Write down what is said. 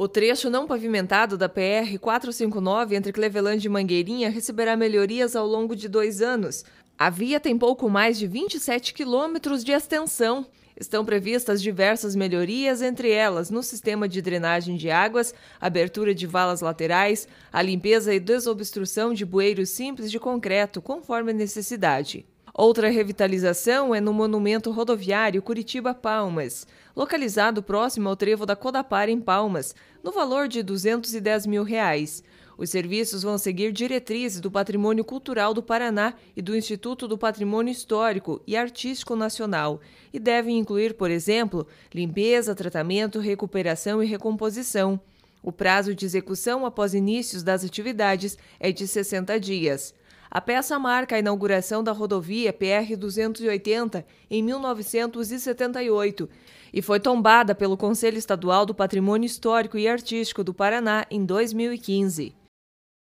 O trecho não pavimentado da PR 459 entre Cleveland e Mangueirinha receberá melhorias ao longo de dois anos. A via tem pouco mais de 27 quilômetros de extensão. Estão previstas diversas melhorias, entre elas no sistema de drenagem de águas, abertura de valas laterais, a limpeza e desobstrução de bueiros simples de concreto, conforme a necessidade. Outra revitalização é no Monumento Rodoviário Curitiba-Palmas, localizado próximo ao trevo da Codapar em Palmas, no valor de R$ 210 mil. Reais. Os serviços vão seguir diretrizes do Patrimônio Cultural do Paraná e do Instituto do Patrimônio Histórico e Artístico Nacional e devem incluir, por exemplo, limpeza, tratamento, recuperação e recomposição. O prazo de execução após inícios das atividades é de 60 dias. A peça marca a inauguração da rodovia PR-280 em 1978 e foi tombada pelo Conselho Estadual do Patrimônio Histórico e Artístico do Paraná em 2015.